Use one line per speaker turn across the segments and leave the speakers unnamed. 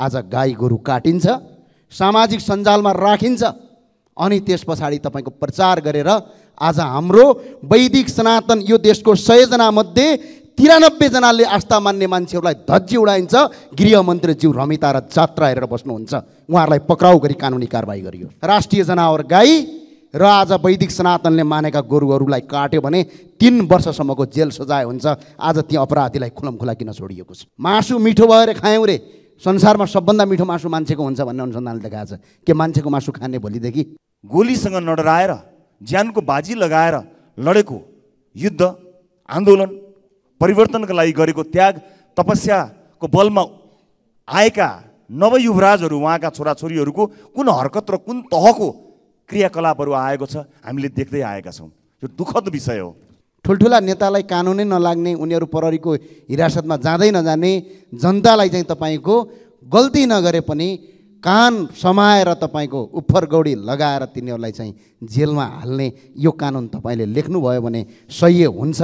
आज गाई गोरु काटिन्छ सामाजिक सञ्जालमा राखिन्छ अनि त्यस पछाडि तपाईँको प्रचार गरेर आज हाम्रो वैदिक सनातन यो देशको सयजना सयजनामध्ये तिरानब्बेजनाले आस्था मान्ने मान्छेहरूलाई धज्जी उडाइन्छ गृहमन्त्रीज्यू रमिता र जात्रा हेरेर बस्नुहुन्छ उहाँहरूलाई पक्राउ गरी कानुनी कारवाही गरियो राष्ट्रिय जनावर गाई र आज वैदिक सनातनले मानेका गोरुहरूलाई काट्यो भने तिन वर्षसम्मको जेल सजाय हुन्छ आज ती अपराधीलाई खुलम खुला किन छोडिएको छ मासु मिठो भएर खायौँ रे संसारमा सबभन्दा मिठो मासु मान्छेको हुन्छ भन्ने अनुसन्धानले देखाएको छ के मान्छेको मासु खाने भोलिदेखि गोलीसँग नडराएर ज्यानको बाजी लगाएर लडेको युद्ध आन्दोलन
परिवर्तनका लागि गरेको त्याग तपस्याको बलमा आएका नवयुवराजहरू उहाँका छोराछोरीहरूको कुन हरकत र कुन तहको क्रियाकलापहरू
आएको छ हामीले देख्दै आएका छौँ यो दुःखद विषय हो ठुल्ठुला नेतालाई कानुनै नलाग्ने उनीहरू प्रहरीको हिरासतमा जाँदै नजाने जनतालाई चाहिँ तपाईँको गल्ती नगरे पनि कान समाएर तपाईँको उफर गौडी लगाएर तिनीहरूलाई चाहिँ जेलमा हाल्ने यो कानुन तपाईँले लेख्नुभयो भने सही हुन्छ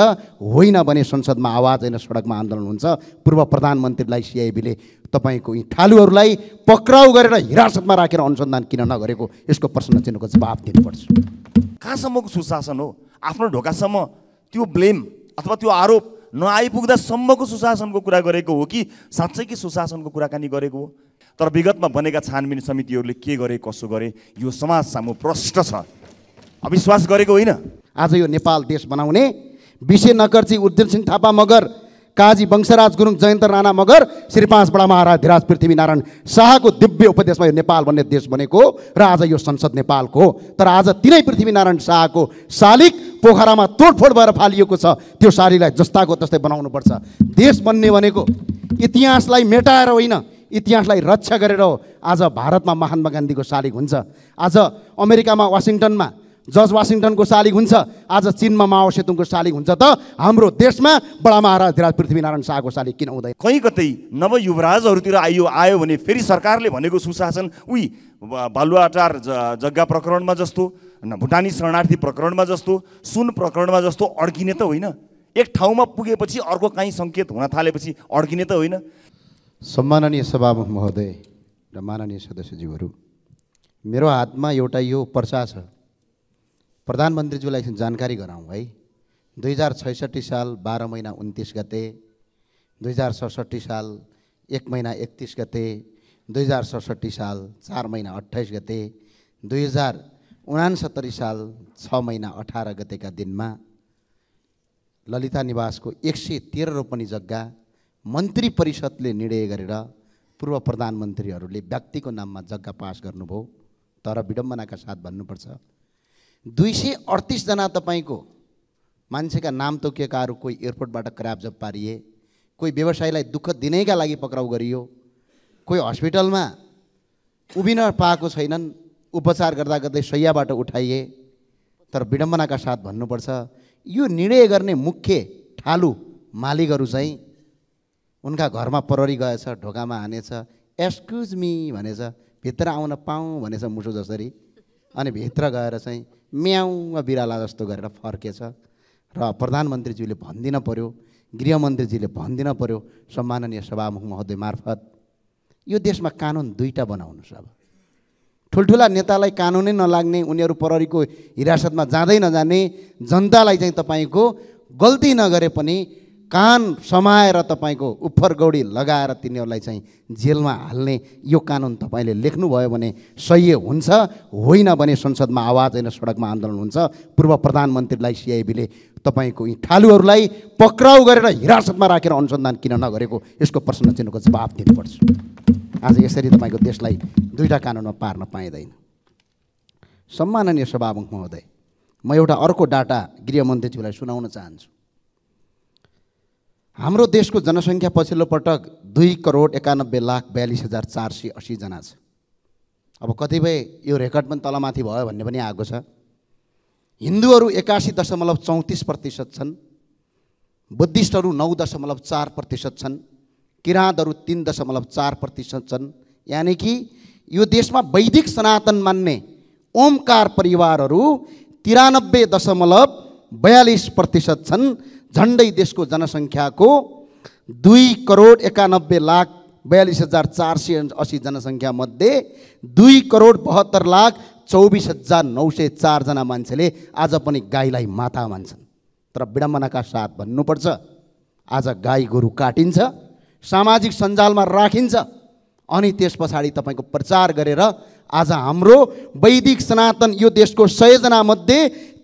होइन भने संसदमा आवाज होइन सडकमा आन्दोलन हुन्छ पूर्व प्रधानमन्त्रीलाई सिआइबीले तपाईँको यी ठालुहरूलाई पक्राउ गरेर हिरासतमा राखेर अनुसन्धान किन नगरेको यसको प्रश्न चिन्हको जवाब दिनुपर्छ
कहाँसम्मको सुशासन हो आफ्नो ढोकासम्म त्यो ब्लेम अथवा त्यो आरोप नआइपुग्दासम्मको सुशासनको कुरा गरेको हो कि साँच्चै कि सुशासनको कुराकानी गरेको हो तर विगतमा बनेका छानबिन समितिहरूले के गरे कसो गरे यो समाज सामु प्रष्ट छ
अविश्वास गरेको होइन आज यो नेपाल देश बनाउने विषय नकर्ची उद्यम सिंह थापा मगर काजी वंशराज गुरुङ जयन्त राणा मगर श्री पाँच बडा महाराज धिराज पृथ्वीनारायण शाहको दिव्य उपदेशमा यो नेपाल भन्ने देश बनेको र आज यो संसद नेपालको तर आज तिनै पृथ्वीनारायण शाहको शालिक पोखरामा तोडफोड भएर फालिएको छ त्यो शालीलाई जस्ताको तस्तै बनाउनुपर्छ देश बन्ने भनेको इतिहासलाई मेटाएर होइन इतिहासलाई रक्षा गरेर आज भारतमा महात्मा गान्धीको शालिक हुन्छ आज अमेरिकामा वासिङटनमा जर्ज वासिङटनको शालिग हुन्छ आज चिनमा माओ सेतुङको शालिग हुन्छ त हाम्रो देशमा बडा महाराज धिराज पृथ्वीनारायण शाहको शालिग किन हुँदैन कहीँ कतै नवयुवराजहरूतिर आइयो आयो
भने फेरि सरकारले भनेको सुशासन उही बालुवाटार जग्गा प्रकरणमा जस्तो भुटानी शरणार्थी प्रकरणमा जस्तो सुन प्रकरणमा जस्तो अड्किने त होइन एक ठाउँमा
पुगेपछि अर्को काहीँ सङ्केत हुन थालेपछि अड्किने त होइन सम्माननीय सभामुख महोदय र माननीय सदस्यज्यूहरू मेरो हातमा एउटा यो पर्चा छ प्रधानमन्त्रीज्यूलाई जानकारी गराउँ है दुई हजार छैसठी साल बाह्र महिना उन्तिस गते दुई हजार सडसठी साल एक महिना एकतिस गते दुई हजार सडसठी साल चार महिना अट्ठाइस गते दुई हजार उनासत्तरी साल छ महिना अठार गतेका दिनमा ललिता निवासको एक सय तेह्र रोपनी जग्गा मन्त्री परिषदले निर्णय गरेर पूर्व प्रधानमन्त्रीहरूले व्यक्तिको नाममा जग्गा पास गर्नुभयो तर विडम्बनाका साथ भन्नुपर्छ दुई सय अडतिसजना तपाईँको मान्छेका नाम तोकिएकाहरू कोही एयरपोर्टबाट जब पारिए कोही व्यवसायलाई दुःख दिनैका लागि पक्राउ गरियो कोही हस्पिटलमा उभिन पाएको छैनन् उपचार गर्दा गर्दै सयबाट उठाइए तर विडम्बनाका साथ भन्नुपर्छ यो निर्णय गर्ने मुख्य ठालु मालिकहरू चाहिँ उनका घरमा पररी गएछ ढोकामा हानेछ एक्सक्युज मी भनेछ भित्र आउन पाऊँ भनेछ मुसो जसरी अनि भित्र गएर चाहिँ म्याउ बिराला जस्तो गरेर फर्केछ र प्रधानमन्त्रीज्यूले भनिदिन पऱ्यो गृहमन्त्रीजीले भनिदिन पऱ्यो सम्माननीय सभामुख महोदय मार्फत यो देशमा कानुन दुईवटा बनाउनुहोस् अब ठुल्ठुला नेतालाई कानुनै नलाग्ने उनीहरू प्रहरीको हिरासतमा जाँदै नजाने जनतालाई चाहिँ तपाईँको गल्ती नगरे पनि कान समाएर तपाईँको उफर गौडी लगाएर तिनीहरूलाई चाहिँ जेलमा हाल्ने यो कानुन तपाईँले लेख्नुभयो भने सही हुन्छ होइन भने संसदमा आवाज होइन सडकमा आन्दोलन हुन्छ पूर्व प्रधानमन्त्रीलाई सिआइबीले तपाईँको यी ठालुहरूलाई पक्राउ गरेर हिरासतमा राखेर अनुसन्धान किन नगरेको यसको प्रश्न चिन्हको जवाब दिनुपर्छ आज यसरी तपाईँको देशलाई दुईवटा कानुनमा पार्न पाइँदैन सम्माननीय सभामुख महोदय म एउटा अर्को डाटा गृहमन्त्रीज्यूलाई सुनाउन चाहन्छु हाम्रो देशको जनसङ्ख्या पछिल्लो पटक दुई करोड एकानब्बे लाख बयालिस हजार चार सय असीजना छ अब कतिपय यो रेकर्ड पनि तलमाथि भयो भन्ने पनि आएको छ हिन्दूहरू एकासी दशमलव चौतिस प्रतिशत छन् बुद्धिस्टहरू नौ दशमलव चार प्रतिशत छन् किराँतहरू तिन दशमलव चार प्रतिशत छन् यानि कि यो देशमा वैदिक सनातन मान्ने ओमकार परिवारहरू तिरानब्बे दशमलव बयालिस प्रतिशत छन् झन्डै देशको जनसङ्ख्याको दुई करोड एकानब्बे लाख बयालिस हजार चार सय असी जनसङ्ख्यामध्ये दुई करोड बहत्तर लाख चौबिस हजार नौ सय चारजना मान्छेले आज पनि गाईलाई माता मान्छन् तर विडम्बनाका साथ भन्नुपर्छ आज गाई गोरु काटिन्छ सामाजिक सञ्जालमा राखिन्छ अनि त्यस पछाडि तपाईँको प्रचार गरेर आज हाम्रो वैदिक सनातन यो देशको सयजनामध्ये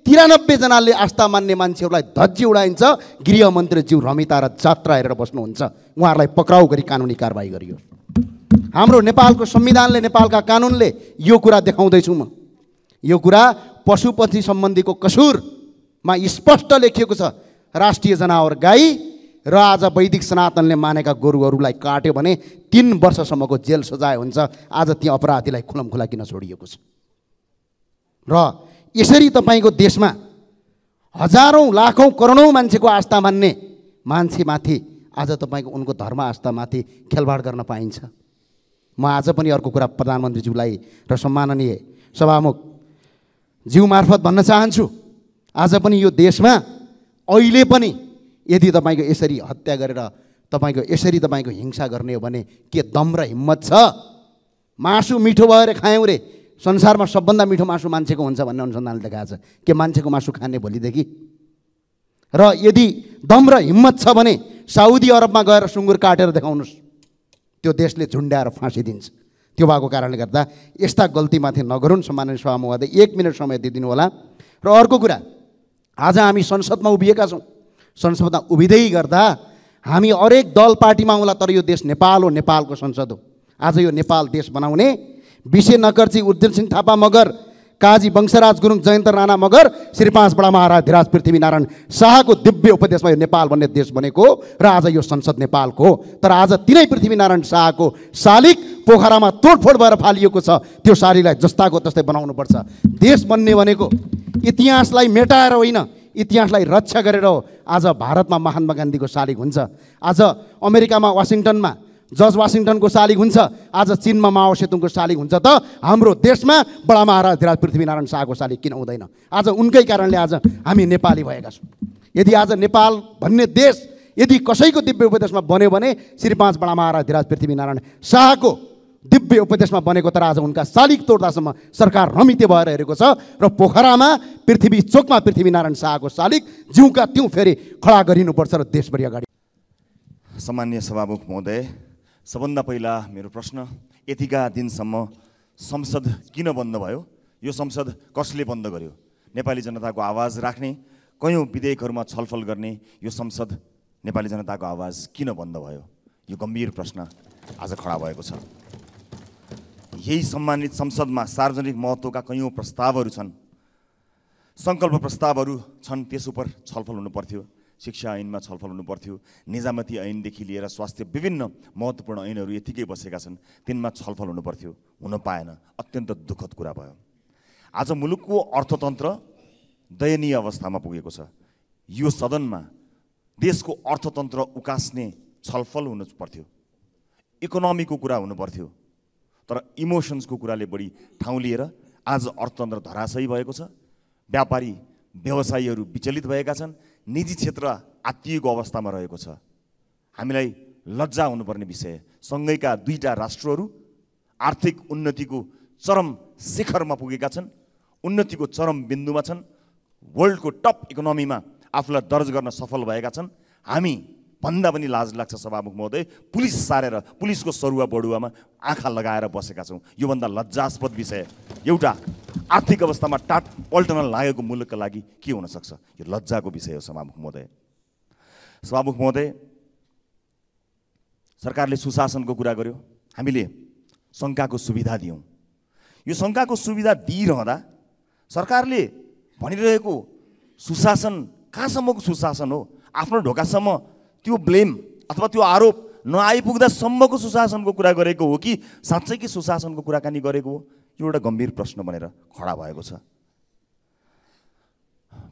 तिरानब्बेजनाले आस्था मान्ने मान्छेहरूलाई धज्जी उडाइन्छ गृहमन्त्रीज्यू रमिता र जात्रा हेरेर बस्नुहुन्छ उहाँहरूलाई पक्राउ गरी कानुनी कारवाही गरियो हाम्रो नेपालको संविधानले नेपालका कानुनले यो कुरा देखाउँदैछु म यो कुरा पशुपति सम्बन्धीको कसुरमा स्पष्ट लेखिएको छ राष्ट्रिय जनावर गाई र आज वैदिक सनातनले मानेका गोरुहरूलाई काट्यो भने तिन वर्षसम्मको जेल सजाय हुन्छ आज ती अपराधीलाई खुलम खुला किन छोडिएको छ र यसरी तपाईँको देशमा हजारौँ लाखौँ करोडौँ मान्छेको आस्था मान्ने मान्छेमाथि आज तपाईँको उनको धर्म आस्थामाथि खेलवाड गर्न पाइन्छ म आज पनि अर्को कुरा प्रधानमन्त्रीज्यूलाई र सम्माननीय सभामुख जिउ मार्फत भन्न चाहन्छु आज पनि यो देशमा अहिले पनि यदि तपाईँको यसरी हत्या गरेर तपाईँको यसरी तपाईँको हिंसा गर्ने हो भने के दम र हिम्मत छ मासु मिठो भएर खायौँ रे संसारमा सबभन्दा मिठो मासु मान्छेको हुन्छ भन्ने अनुसन्धानले देखाएको छ के मान्छेको मासु खाने भोलिदेखि र यदि दम र हिम्मत छ भने साउदी अरबमा गएर सुँगुर काटेर देखाउनुहोस् त्यो देशले झुन्ड्याएर फाँसी दिन्छ त्यो भएको कारणले गर्दा यस्ता गल्तीमाथि नगरून् सम्माननीय महोदय एक मिनट समय दिइदिनु होला र अर्को कुरा आज हामी संसदमा उभिएका छौँ संसदमा उभिँदै गर्दा हामी हरेक दल पार्टीमा आउँला तर यो देश नेपाल हो नेपालको संसद हो आज यो नेपाल देश बनाउने विषय नगरजी उद्यम सिंह थापा मगर काजी वंशराज गुरुङ जयन्त राणा मगर श्री पाँच बडा महाराज धिराज पृथ्वीनारायण शाहको दिव्य उपदेशमा यो नेपाल भन्ने देश बनेको र आज यो संसद नेपालको हो तर आज तिनै पृथ्वीनारायण शाहको शालिक पोखरामा तोडफोड भएर फालिएको छ त्यो शालीलाई जस्ताको तस्तै बनाउनुपर्छ देश बन्ने भनेको इतिहासलाई मेटाएर होइन इतिहासलाई रक्षा गरेर हो आज भारतमा महात्मा गान्धीको शालिक हुन्छ आज अमेरिकामा वासिङटनमा जर्ज वासिङटनको शालिग हुन्छ आज चिनमा माओ सेतुङको शालिग हुन्छ त हाम्रो देशमा बडा महाराज धिराज पृथ्वीनारायण शाहको शालिग किन हुँदैन आज उनकै कारणले आज हामी नेपाली भएका छौँ यदि आज नेपाल भन्ने देश यदि कसैको दिव्य उपदेशमा बन्यो भने श्री पाँच बडा महाराज धिराज पृथ्वीनारायण शाहको दिव्य उपदेशमा बनेको तर आज उनका शालिग तोड्दासम्म सरकार रमिते भएर हेरेको छ र पोखरामा पृथ्वी चोकमा पृथ्वीनारायण शाहको शालिग जिउका त्यौँ फेरि खडा गरिनुपर्छ र देशभरि अगाडि
सामान्य सभामुख महोदय सबभन्दा पहिला मेरो प्रश्न यतिका दिनसम्म संसद किन बन्द भयो यो संसद कसले बन्द गर्यो नेपाली जनताको आवाज राख्ने कयौँ विधेयकहरूमा छलफल गर्ने यो संसद नेपाली जनताको आवाज किन बन्द भयो यो गम्भीर प्रश्न आज खडा भएको छ यही सम्मानित संसदमा सार्वजनिक महत्त्वका कयौँ प्रस्तावहरू छन् सङ्कल्प प्रस्तावहरू छन् त्यस उप छलफल हुनुपर्थ्यो शिक्षा ऐनमा छलफल हुनुपर्थ्यो निजामती ऐनदेखि लिएर स्वास्थ्य विभिन्न महत्त्वपूर्ण ऐनहरू यतिकै बसेका छन् तिनमा छलफल हुनुपर्थ्यो हुन पाएन अत्यन्त दुःखद कुरा भयो आज मुलुकको अर्थतन्त्र दयनीय अवस्थामा पुगेको छ यो सदनमा देशको अर्थतन्त्र उकास्ने छलफल हुनु पर्थ्यो इकोनोमीको कुरा हुनुपर्थ्यो तर इमोसन्सको कुराले बढी ठाउँ लिएर आज अर्थतन्त्र धराशयी भएको छ व्यापारी व्यवसायीहरू विचलित भएका छन् निजी क्षेत्र आत्तिएको अवस्थामा रहेको छ हामीलाई लज्जा हुनुपर्ने विषय सँगैका दुईवटा राष्ट्रहरू आर्थिक उन्नतिको चरम शिखरमा पुगेका छन् उन्नतिको चरम बिन्दुमा छन् वर्ल्डको टप इकोनोमीमा आफूलाई दर्ज गर्न सफल भएका छन् हामी भन्दा पनि लाज लाग्छ सभामुख महोदय पुलिस सारेर पुलिसको सरुवा बडुवामा आँखा लगाएर बसेका छौँ योभन्दा लज्जास्पद विषय एउटा आर्थिक अवस्थामा टाट पल्टन लागेको मुलुकका लागि के हुनसक्छ यो लज्जाको विषय हो सभामुख महोदय सभामुख महोदय सरकारले सुशासनको कुरा गर्यो हामीले शङ्काको सुविधा दियौँ यो शङ्काको सुविधा दिइरहँदा सरकारले भनिरहेको सुशासन कहाँसम्मको सुशासन हो आफ्नो ढोकासम्म त्यो ब्लेम अथवा त्यो आरोप नआइपुग्दासम्मको सुशासनको कुरा गरेको हो कि साँच्चै कि सुशासनको कुराकानी गरेको हो यो एउटा गम्भीर प्रश्न बनेर खडा भएको छ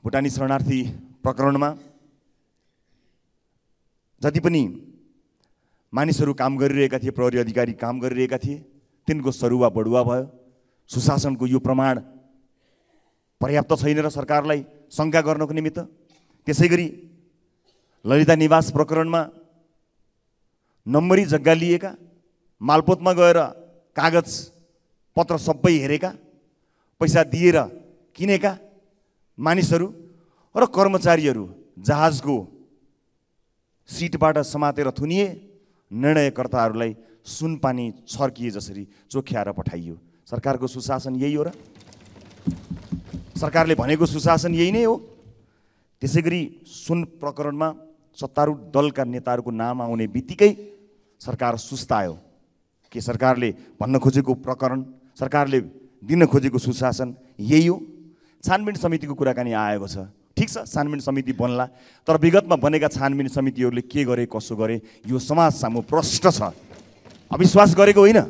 भुटानी शरणार्थी प्रकरणमा जति पनि मानिसहरू काम गरिरहेका थिए प्रहरी अधिकारी काम गरिरहेका थिए तिनको सरुवा बढुवा भयो सुशासनको यो प्रमाण पर्याप्त छैन र सरकारलाई शङ्का गर्नको निमित्त त्यसै गरी ललिता निवास प्रकरणमा नम्बरी जग्गा लिएका मालपोतमा गएर कागज पत्र सबै हेरेका पैसा दिएर किनेका मानिसहरू र कर्मचारीहरू जहाजको सिटबाट समातेर थुनिए निर्णयकर्ताहरूलाई सुनपानी छर्किए जसरी चोख्याएर पठाइयो सरकारको सुशासन यही हो र सरकारले भनेको सुशासन यही नै हो त्यसै गरी सुन प्रकरणमा सत्तारूढ दलका नेताहरूको नाम आउने बित्तिकै सरकार सुस्तायो के सरकारले भन्न खोजेको प्रकरण सरकारले दिन खोजेको सुशासन यही हो छानबिन समितिको कुराकानी आएको छ ठिक छ छानबिन समिति बन्ला तर विगतमा बनेका छानबिन समितिहरूले के गरे कसो गरे यो समाज सामु प्रष्ट छ अविश्वास गरेको होइन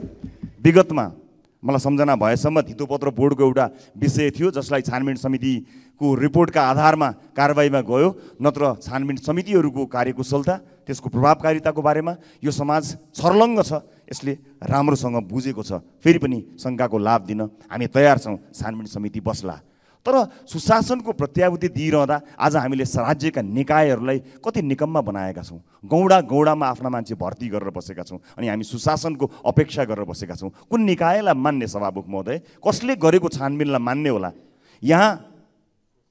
विगतमा मलाई सम्झना भएसम्म धितोपत्र बोर्डको एउटा विषय थियो जसलाई छानबिन समितिको रिपोर्टका आधारमा कारवाहीमा गयो नत्र छानबिन समितिहरूको कार्यकुशलता त्यसको प्रभावकारिताको बारेमा यो समाज छर्लङ्ग छ यसले राम्रोसँग बुझेको छ फेरि पनि शङ्काको लाभ दिन हामी तयार छौँ छानबिन समिति बस्ला तर सुशासनको प्रत्याभूति दिइरहँदा आज हामीले राज्यका निकायहरूलाई कति निकममा बनाएका छौँ गौडा गौडामा आफ्ना मान्छे भर्ती गरेर बसेका छौँ अनि हामी सुशासनको अपेक्षा गरेर बसेका छौँ कुन निकायलाई मान्ने सभामुख महोदय कसले गरेको छानबिनलाई मान्ने होला यहाँ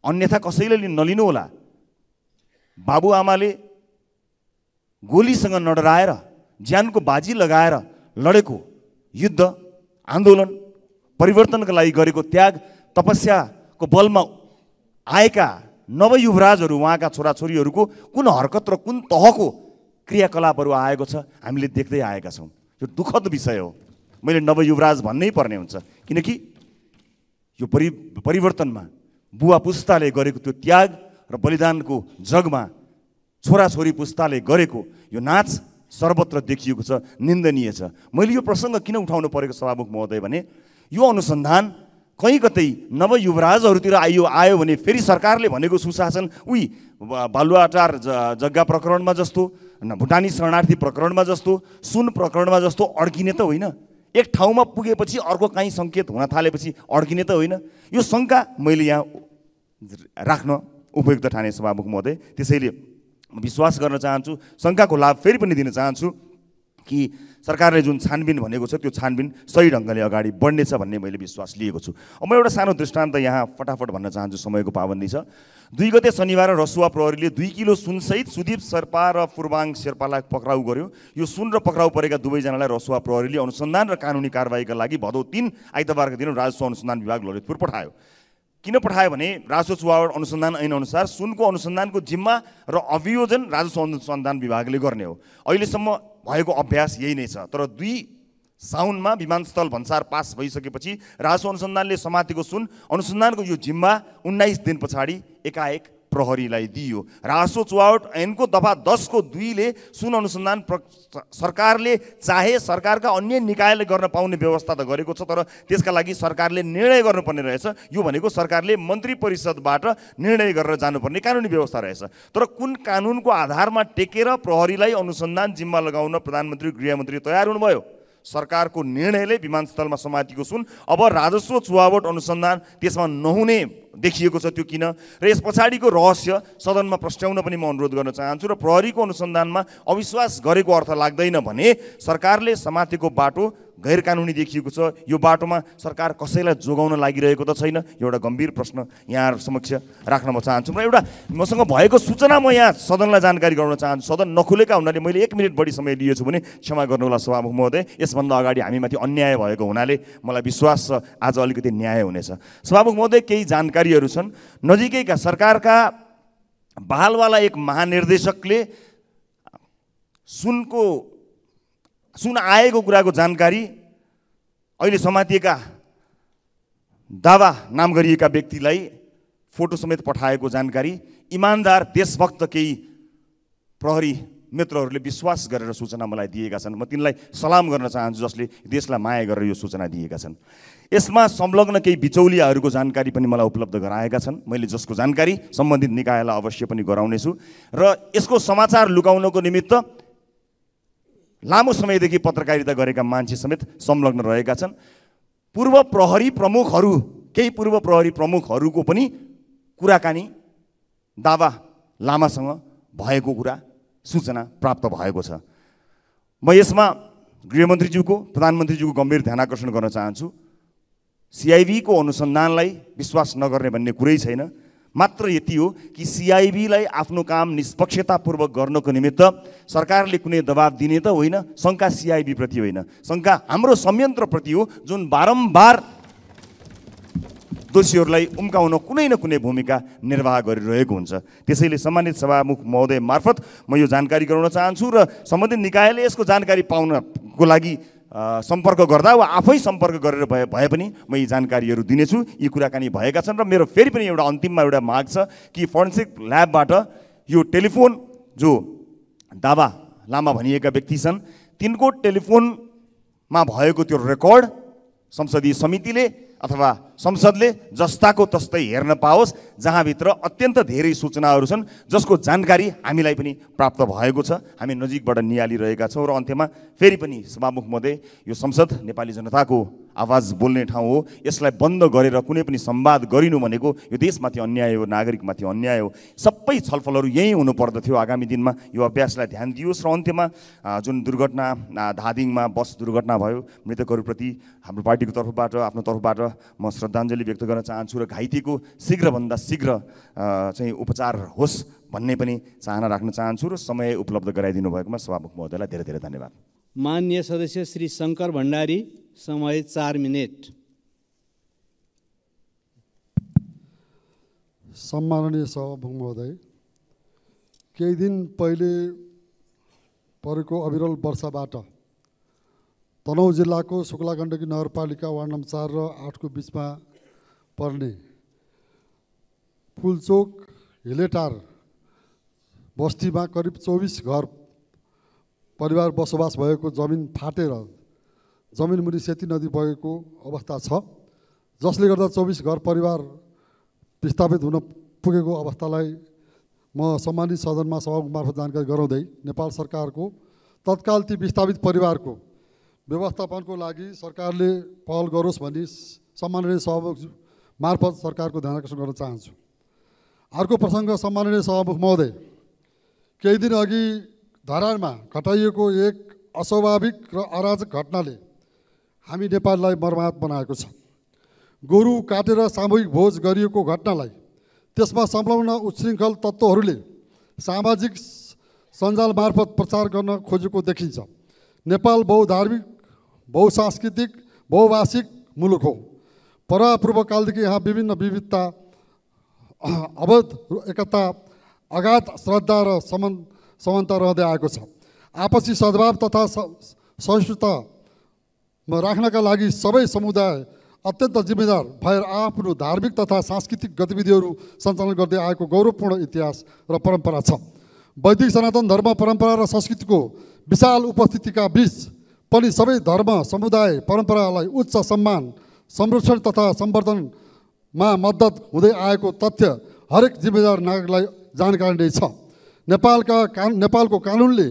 अन्यथा कसैले नलिनु होला बाबुआमाले गोलीसँग नडराएर ज्यानको बाजी लगाएर लडेको युद्ध आन्दोलन परिवर्तनका लागि गरेको त्याग तपस्या को बलमा आएका नवयुवराजहरू उहाँका छोराछोरीहरूको कुन हरकत र कुन तहको क्रियाकलापहरू आएको छ हामीले देख्दै आएका छौँ यो दुःखद विषय हो मैले नवयुवराज भन्नै पर्ने हुन्छ किनकि यो परि परिवर्तनमा बुवा पुस्ताले गरेको त्यो त्याग र बलिदानको जगमा छोराछोरी पुस्ताले गरेको यो नाच सर्वत्र देखिएको छ निन्दनीय छ मैले यो प्रसङ्ग किन उठाउनु परेको सभामुख महोदय भने यो अनुसन्धान कहीँ कतै नवयुवराजहरूतिर आइयो आयो भने फेरि सरकारले भनेको सुशासन उही बालुवाटार जग्गा प्रकरणमा जस्तो भुटानी शरणार्थी प्रकरणमा जस्तो सुन प्रकरणमा जस्तो अड्किने त होइन एक ठाउँमा पुगेपछि अर्को काहीँ सङ्केत हुन थालेपछि अड्किने त होइन यो शङ्का मैले यहाँ राख्न उपयुक्त ठाने सभामुख महोदय त्यसैले विश्वास गर्न चाहन्छु शङ्काको लाभ फेरि पनि दिन चाहन्छु कि सरकारले जुन छानबिन भनेको छ त्यो छानबिन सही ढङ्गले अगाडि बढ्नेछ भन्ने मैले विश्वास लिएको छु अब म एउटा सानो दृष्टान्त यहाँ फटाफट भन्न चाहन्छु समयको पाबन्दी छ दुई गते शनिबार रसुवा प्रहरीले दुई किलो सुनसहित सुदीप शेर्पा र पूर्वाङ शेर्पालाई पक्राउ गर्यो यो सुन र पक्राउ परेका दुवैजनालाई रसुवा प्रहरीले अनुसन्धान र कानुनी कारवाहीका लागि भदौ तिन आइतबारको दिन राजस्व अनुसन्धान विभाग ललितपुर पठायो किन पठायो भने राजस्व अनुसन्धान ऐनअनुसार सुनको अनुसन्धानको जिम्मा र अभियोजन राजस्व अनुसन्धान विभागले गर्ने हो अहिलेसम्म भएको अभ्यास यही नै छ तर दुई साउनमा विमानस्थल भन्सार पास भइसकेपछि राजस्व अनुसन्धानले समातेको सुन अनुसन्धानको यो जिम्मा उन्नाइस दिन पछाडि एकाएक प्रहरीलाई दियो रासो चुवावट ऐनको दफा दसको दुईले सुन अनुसन्धान सरकारले चाहे सरकारका अन्य निकायले गर्न पाउने व्यवस्था त गरेको छ तर त्यसका लागि सरकारले निर्णय गर्नुपर्ने रहेछ यो भनेको सरकारले मन्त्री परिषदबाट निर्णय गरेर जानुपर्ने कानुनी व्यवस्था रहेछ तर कुन कानुनको आधारमा टेकेर प्रहरीलाई अनुसन्धान जिम्मा लगाउन प्रधानमन्त्री गृहमन्त्री तयार हुनुभयो सरकारको निर्णयले विमानस्थलमा समातिको सुन अब राजस्व चुहावट अनुसन्धान त्यसमा नहुने देखिएको छ त्यो किन र यस पछाडिको रहस्य सदनमा प्रस्ट्याउन पनि म अनुरोध गर्न चाहन्छु र प्रहरीको अनुसन्धानमा अविश्वास गरेको अर्थ लाग्दैन भने सरकारले समातेको बाटो गैर कानुनी देखिएको छ यो बाटोमा सरकार कसैलाई जोगाउन लागिरहेको त छैन एउटा गम्भीर प्रश्न यहाँ समक्ष राख्न म चाहन्छु र एउटा मसँग भएको सूचना म यहाँ सदनलाई जानकारी गराउन चाहन्छु सदन नखुलेका हुनाले मैले एक मिनट बढी समय लिएछु भने क्षमा गर्नुहोला सभामुख महोदय यसभन्दा अगाडि हामीमाथि अन्याय भएको हुनाले मलाई विश्वास छ आज अलिकति न्याय हुनेछ सभामुख महोदय केही जानकारीहरू छन् नजिकैका सरकारका बालवाला एक महानिर्देशकले सुनको सुन आएको कुराको जानकारी अहिले समातिएका दावा नाम गरिएका व्यक्तिलाई फोटो समेत पठाएको जानकारी इमान्दार देशभक्त केही प्रहरी मित्रहरूले विश्वास गरेर सूचना मलाई दिएका छन् म तिनलाई सलाम गर्न चाहन्छु जसले देशलाई माया गरेर यो सूचना दिएका छन् यसमा संलग्न केही बिचौलियाहरूको जानकारी पनि मलाई उपलब्ध गराएका छन् मैले जसको जानकारी सम्बन्धित निकायलाई अवश्य पनि गराउनेछु र यसको समाचार लुकाउनको निमित्त लामो समयदेखि पत्रकारिता गरेका मान्छे समेत संलग्न रहेका छन् पूर्व प्रहरी प्रमुखहरू केही पूर्व प्रहरी प्रमुखहरूको पनि कुराकानी दावा लामासँग भएको कुरा सूचना प्राप्त भएको छ म यसमा गृहमन्त्रीज्यूको प्रधानमन्त्रीज्यूको गम्भीर ध्यान आकर्षण गर्न चाहन्छु सिआइबीको अनुसन्धानलाई विश्वास नगर्ने भन्ने कुरै छैन मात्र यति हो कि सिआइबीलाई आफ्नो काम निष्पक्षतापूर्वक गर्नको निमित्त सरकारले कुनै दबाब दिने त होइन शङ्का सिआइबीप्रति होइन शङ्का हाम्रो संयन्त्रप्रति हो जुन बारम्बार दोषीहरूलाई उम्काउन कुनै न कुनै भूमिका निर्वाह गरिरहेको हुन्छ त्यसैले सम्मानित सभामुख महोदय मार्फत म यो जानकारी गराउन चाहन्छु र सम्बन्धित निकायले यसको जानकारी पाउनको लागि सम्पर्क गर्दा वा आफै सम्पर्क गरेर भए भए पनि म यी जानकारीहरू दिनेछु यी कुराकानी भएका छन् र मेरो फेरि पनि एउटा अन्तिममा एउटा माग छ कि फोरेन्सिक ल्याबबाट यो टेलिफोन जो दावा लामा भनिएका व्यक्ति छन् तिनको टेलिफोनमा भएको त्यो रेकर्ड संसदीय समितिले अथवा संसदले जस्ताको तस्तै हेर्न पाओस् जहाँभित्र अत्यन्त धेरै सूचनाहरू छन् जसको जानकारी हामीलाई पनि प्राप्त भएको छ हामी नजिकबाट निहालिरहेका छौँ र अन्त्यमा फेरि पनि सभामुख महोदय यो संसद नेपाली जनताको आवाज बोल्ने ठाउँ हो यसलाई बन्द गरेर कुनै पनि संवाद गरिनु भनेको यो देशमाथि अन्याय हो नागरिकमाथि अन्याय हो सबै छलफलहरू यहीँ हुनुपर्दथ्यो आगामी दिनमा यो अभ्यासलाई ध्यान दियोस् र अन्त्यमा जुन दुर्घटना धादिङमा बस दुर्घटना भयो मृतकहरूप्रति हाम्रो पार्टीको तर्फबाट आफ्नो तर्फबाट म श्रद्धाञ्जली व्यक्त गर्न चाहन्छु र घाइतेको शीघ्रभन्दा शीघ्र चाहिँ उपचार होस् भन्ने पनि चाहना राख्न चाहन्छु र समय उपलब्ध गराइदिनु भएकोमा सभामुख महोदयलाई धेरै धेरै धन्यवाद
मान्य सदस्य श्री शङ्कर भण्डारी समय चार मिनट
सम्माननीय सभामुख महोदय केही दिन पहिले परेको अविरल वर्षाबाट तनहुँ जिल्लाको शुक्ला गण्डकी नगरपालिका वार्ड नम्बर चार र आठको बिचमा पर्ने फुलचोक हिलेटार बस्तीमा करिब चौबिस घर परिवार बसोबास भएको जमिन फाटेर जमिन मुनि सेती नदी बगेको अवस्था छ जसले गर्दा चौबिस घर परिवार विस्थापित हुन पुगेको अवस्थालाई म सम्मानित सदनमा सभामुख मार्फत जानकारी गराउँदै नेपाल सरकारको तत्काल ती विस्थापित परिवारको व्यवस्थापनको लागि सरकारले पहल गरोस् भनी सम्माननीय सभामुख मार्फत सरकारको ध्यान आकर्षण गर्न चाहन्छु अर्को प्रसङ्ग सम्माननीय सभामुख महोदय केही दिन अघि धरानमा घटाइएको एक अस्वाभाविक र अराजक घटनाले हामी नेपाललाई मर्मात बनाएको छ गोरु काटेर सामूहिक भोज गरिएको घटनालाई त्यसमा संलग्न उशृङ्खल तत्त्वहरूले सामाजिक सञ्जाल मार्फत प्रचार गर्न खोजेको देखिन्छ नेपाल बहुधार्मिक बहुसांस्कृतिक बहुभाषिक मुलुक हो परापूर्वकालदेखि यहाँ विभिन्न विविधता अवध एकता अगाध श्रद्धा र समन समानता रहँदै आएको छ आपसी सद्भाव तथा सहिष्णुता म राख्नका लागि सबै समुदाय अत्यन्त जिम्मेदार भएर आफ्नो धार्मिक तथा सांस्कृतिक गतिविधिहरू सञ्चालन गर्दै आएको गौरवपूर्ण इतिहास र परम्परा छ वैदिक सनातन धर्म परम्परा र संस्कृतिको विशाल उपस्थितिका बिच पनि सबै धर्म समुदाय परम्परालाई उच्च सम्मान संरक्षण तथा सम्वर्धनमा मद्दत हुँदै आएको तथ्य हरेक जिम्मेदार नागरिकलाई जानकारी नै छ नेपालका का नेपालको कानुनले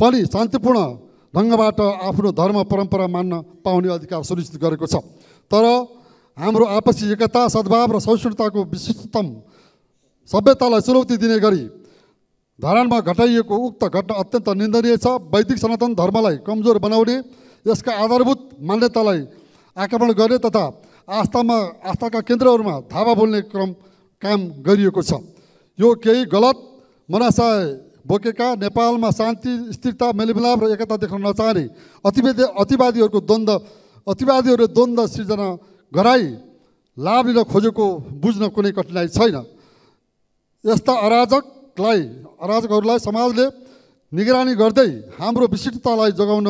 पनि शान्तिपूर्ण ढङ्गबाट आफ्नो धर्म परम्परा मान्न पाउने अधिकार सुनिश्चित गरेको छ तर हाम्रो आपसी एकता सद्भाव र सहिष्णुताको विशिष्टतम सभ्यतालाई चुनौती दिने गरी धरानमा घटाइएको उक्त घटना अत्यन्त निन्दनीय छ वैदिक सनातन धर्मलाई कमजोर बनाउने यसका आधारभूत मान्यतालाई आक्रमण गर्ने तथा आस्थामा आस्थाका केन्द्रहरूमा धावा बोल्ने क्रम काम गरिएको छ यो केही गलत मनासाय बोकेका नेपालमा शान्ति स्थिरता मेलमिलाप र एकता देख्न नचाहने अतिवादी अतिवादीहरूको द्वन्द्व अतिवादीहरूले द्वन्द्व सिर्जना गराई लाभ लिन खोजेको बुझ्न कुनै कठिनाइ छैन यस्ता अराजकलाई अराजकहरूलाई समाजले निगरानी गर्दै हाम्रो विशिष्टतालाई जोगाउन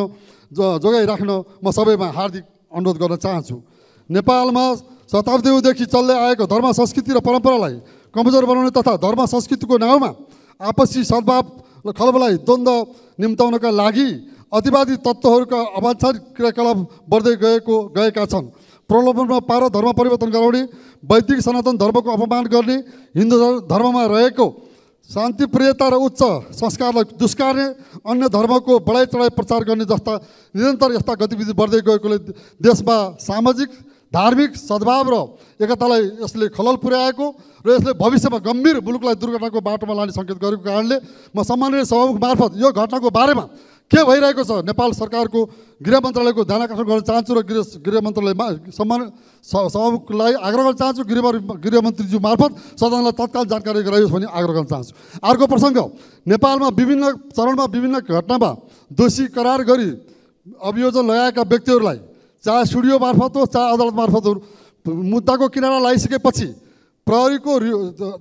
जोगाइराख्न म सबैमा हार्दिक अनुरोध गर्न चाहन्छु नेपालमा शताब्दीदेखि चल्दै आएको धर्म संस्कृति र परम्परालाई कमजोर बनाउने तथा धर्म संस्कृतिको नाउँमा आपसी सद्भाव र खलबलाई द्वन्द्व निम्ताउनका लागि अतिवादी तत्त्वहरूका अवांछित क्रियाकलाप बढ्दै गएको गएका छन् प्रलोभनमा पार धर्म परिवर्तन गराउने वैदिक सनातन धर्मको अपमान गर्ने हिन्दू धर्ममा रहेको शान्तिप्रियता र उच्च संस्कारलाई दुष्कार्ने अन्य धर्मको बढाइ चढाइ प्रचार गर्ने जस्ता निरन्तर यस्ता गतिविधि बढ्दै गएकोले देशमा सामाजिक धार्मिक सद्भाव र एकतालाई यसले खलल पुर्याएको र यसले भविष्यमा गम्भीर मुलुकलाई दुर्घटनाको बाटोमा लाने सङ्केत गरेको कारणले म सम्माननीय सभामुख मार्फत यो घटनाको बारेमा के भइरहेको छ नेपाल सरकारको गृह मन्त्रालयको ध्यान आकर्षण गर्न चाहन्छु र गृह गृह मन्त्रालयमा सम्मान सभामुखलाई आग्रह गर्न चाहन्छु गृह गृहमन्त्रीज्यू मार्फत सदनलाई तत्काल जानकारी गराइयोस् भनी आग्रह गर्न चाहन्छु अर्को प्रसङ्ग नेपालमा विभिन्न चरणमा विभिन्न घटनामा दोषी करार गरी अभियोजन लगाएका व्यक्तिहरूलाई चाहे स्टुडियो मार्फत होस् चाहे अदालत मार्फत मुद्दाको किनारा लगाइसकेपछि प्रहरीको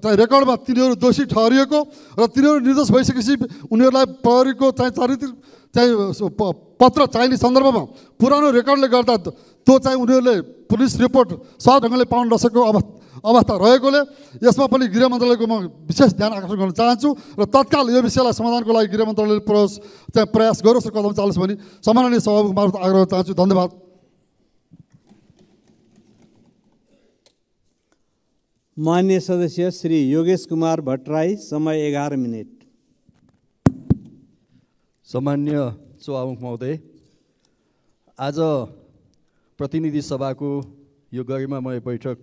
चाहिँ रेकर्डमा तिनीहरू दोषी ठहरिएको र तिनीहरू निर्दोष भइसकेपछि उनीहरूलाई प्रहरीको चाहिँ चारित्रिक चाहिँ पत्र चाहिने सन्दर्भमा पुरानो रेकर्डले गर्दा त्यो चाहिँ उनीहरूले पुलिस रिपोर्ट सह ढङ्गले पाउन नसकेको अवस्था अवस्था रहेकोले यसमा पनि गृह मन्त्रालयको म विशेष ध्यान आकर्षण गर्न चाहन्छु र तत्काल यो विषयलाई समाधानको लागि गृह मन्त्रालयले प्रयास चाहिँ प्रयास गरोस् र कदम चालोस् भनी सम्माननीय सभामुख मार्फत आग्रह चाहन्छु धन्यवाद
मान्य सदस्य श्री योगेश कुमार भट्टराई समय एघार मिनट सामान्य सभामुख महोदय आज प्रतिनिधि सभाको यो गरिमामय बैठक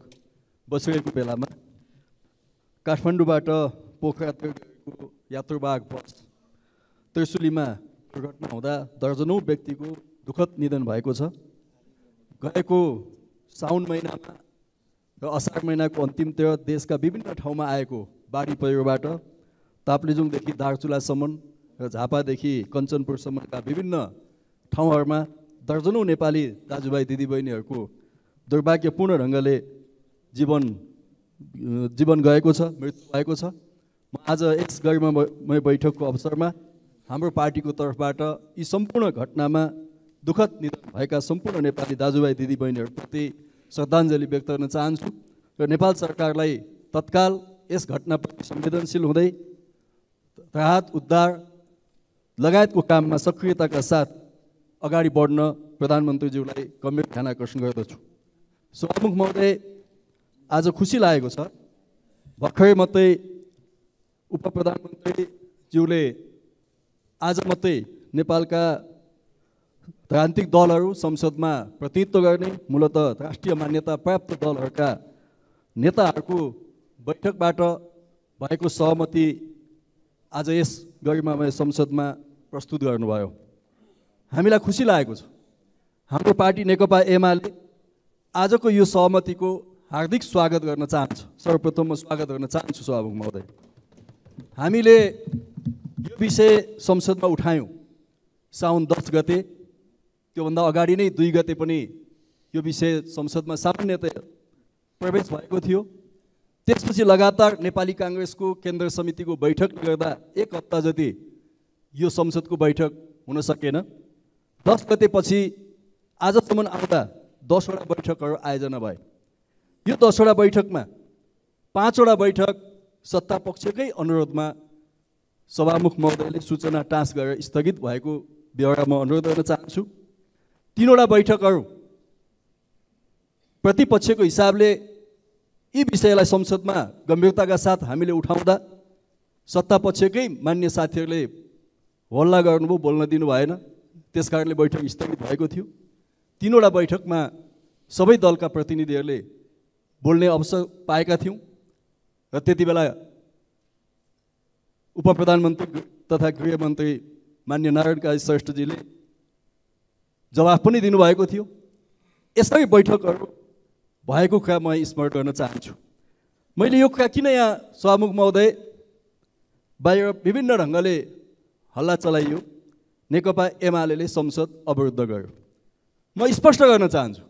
बसिरहेको बेलामा काठमाडौँबाट पोखरा पोखरात यात्रुबाग बस त्रिशुलीमा दुर्घटना हुँदा दर्जनौँ व्यक्तिको दुःखद निधन भएको छ गएको साउन महिनामा र असार महिनाको अन्तिमतिर देशका विभिन्न ठाउँमा आएको बाढी पहिरोबाट ताप्लेजुङदेखि दार्चुलासम्म र झापादेखि कञ्चनपुरसम्मका विभिन्न ठाउँहरूमा दर्जनौँ नेपाली दाजुभाइ दिदीबहिनीहरूको दुर्भाग्यपूर्ण ढङ्गले जीवन जीवन गएको छ मृत्यु भएको छ म आज यस गरिमामय बैठकको अवसरमा हाम्रो पार्टीको तर्फबाट यी सम्पूर्ण घटनामा दुःखद निधन भएका सम्पूर्ण नेपाली दाजुभाइ दिदीबहिनीहरूप्रति श्रद्धाञ्जली व्यक्त गर्न चाहन्छु र नेपाल सरकारलाई तत्काल यस घटनाप्रति संवेदनशील हुँदै राहत उद्धार लगायतको काममा सक्रियताका साथ अगाडि बढ्न प्रधानमन्त्रीज्यूलाई गम्भीर ध्यान आकर्षण गर्दछु सभामुख महोदय आज खुसी लागेको छ भर्खरै मात्रै उप प्रधानमन्त्रीज्यूले आज मात्रै नेपालका राजनीतिक दलहरू संसदमा प्रतिनिधित्व गर्ने मूलत राष्ट्रिय मान्यता प्राप्त दलहरूका नेताहरूको बैठकबाट भएको सहमति आज यस गरिमा संसदमा प्रस्तुत गर्नुभयो हामीलाई खुसी लागेको छ हाम्रो पार्टी नेकपा एमाले आजको यो सहमतिको हार्दिक स्वागत गर्न चाहन्छु सर्वप्रथम म स्वागत गर्न चाहन्छु सभामुख महोदय हामीले यो विषय संसदमा उठायौँ साउन दस गते त्योभन्दा अगाडि नै दुई गते पनि यो विषय संसदमा सामान्यतया प्रवेश भएको थियो त्यसपछि लगातार नेपाली काङ्ग्रेसको केन्द्र समितिको बैठकले गर्दा एक हप्ता जति यो संसदको बैठक हुन सकेन दस गतेपछि आजसम्म आउँदा दसवटा बैठकहरू आयोजना भए यो दसवटा बैठकमा पाँचवटा बैठक सत्ता पक्षकै अनुरोधमा सभामुख महोदयले सूचना टाँस गरेर स्थगित भएको बेहोरा म अनुरोध गर्न चाहन्छु तिनवटा बैठकहरू प्रतिपक्षको हिसाबले यी विषयलाई संसदमा गम्भीरताका साथ हामीले उठाउँदा सत्तापक्षकै मान्य साथीहरूले हल्ला गर्नुभयो बोल्न दिनु भएन त्यस कारणले बैठक स्थगित भएको थियो तिनवटा बैठकमा सबै दलका प्रतिनिधिहरूले बोल्ने अवसर पाएका थियौँ र त्यति बेला उप प्रधानमन्त्री तथा गृहमन्त्री मान्य नारायण काजी श्रेष्ठजीले जवाफ पनि दिनुभएको थियो यसरी बैठकहरू भएको कुरा म स्मरण गर्न चाहन्छु मैले यो कुरा किन यहाँ सभामुख महोदय बाहिर विभिन्न ढङ्गले हल्ला चलाइयो नेकपा एमाले संसद अवरुद्ध गर्यो म स्पष्ट गर्न चाहन्छु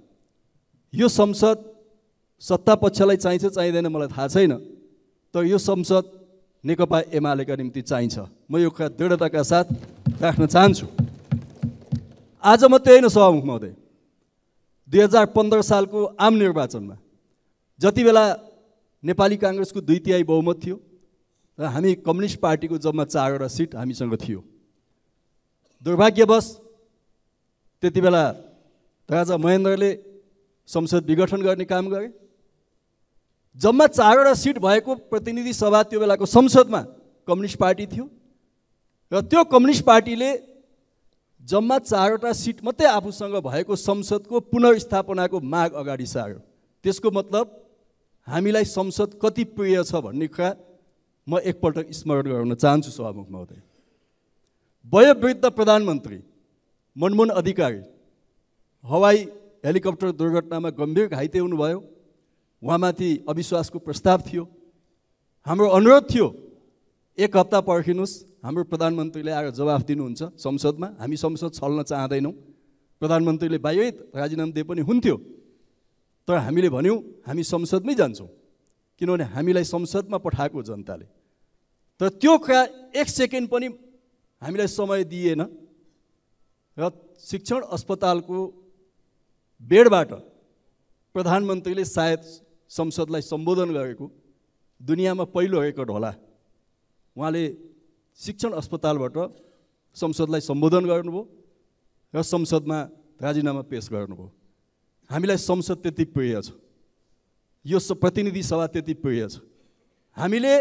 यो संसद सत्ता पक्षलाई चाहिन्छ चाहिँदैन मलाई थाहा छैन तर यो संसद नेकपा एमालेका निम्ति चाहिन्छ म यो कुरा दृढताका साथ राख्न चाहन्छु आज मात्रै होइन सभामुख महोदय दुई हजार पन्ध्र सालको आम निर्वाचनमा जति बेला नेपाली काङ्ग्रेसको दुई तिहाई बहुमत थियो र हामी कम्युनिस्ट पार्टीको जम्मा चारवटा सिट हामीसँग थियो दुर्भाग्यवश त्यति बेला राजा महेन्द्रले संसद विघटन गर्ने काम गरे जम्मा चारवटा सिट भएको प्रतिनिधि सभा त्यो बेलाको संसदमा कम्युनिस्ट पार्टी थियो र त्यो कम्युनिस्ट पार्टीले जम्मा चारवटा सिट मात्रै आफूसँग भएको संसदको पुनर्स्थापनाको माग अगाडि सार्यो त्यसको मतलब हामीलाई संसद कति प्रिय छ भन्ने कुरा म एकपल्ट स्मरण गराउन चाहन्छु सभामुख महोदय वयोवृद्ध प्रधानमन्त्री मनमोहन अधिकारी हवाई हेलिकप्टर दुर्घटनामा गम्भीर घाइते हुनुभयो उहाँमाथि अविश्वासको प्रस्ताव थियो हाम्रो अनुरोध थियो एक हप्ता पर्खिनुहोस् हाम्रो प्रधानमन्त्रीले आएर जवाफ दिनुहुन्छ संसदमा हामी संसद छल्न चाहँदैनौँ प्रधानमन्त्रीले बाह्य राजीनामा दिए पनि हुन्थ्यो तर हामीले भन्यौँ हामी संसदमै जान्छौँ किनभने हामीलाई संसदमा पठाएको जनताले तर त्यो कुरा एक सेकेन्ड पनि हामीलाई समय दिएन र शिक्षण अस्पतालको बेडबाट प्रधानमन्त्रीले सायद संसदलाई सम्बोधन गरेको दुनियाँमा पहिलो रेकर्ड होला उहाँले शिक्षण अस्पतालबाट संसदलाई सम्बोधन गर्नुभयो र संसदमा राजीनामा पेस गर्नुभयो हामीलाई संसद त्यति प्रिय छ यो प्रतिनिधि सभा त्यति प्रिय छ हामीले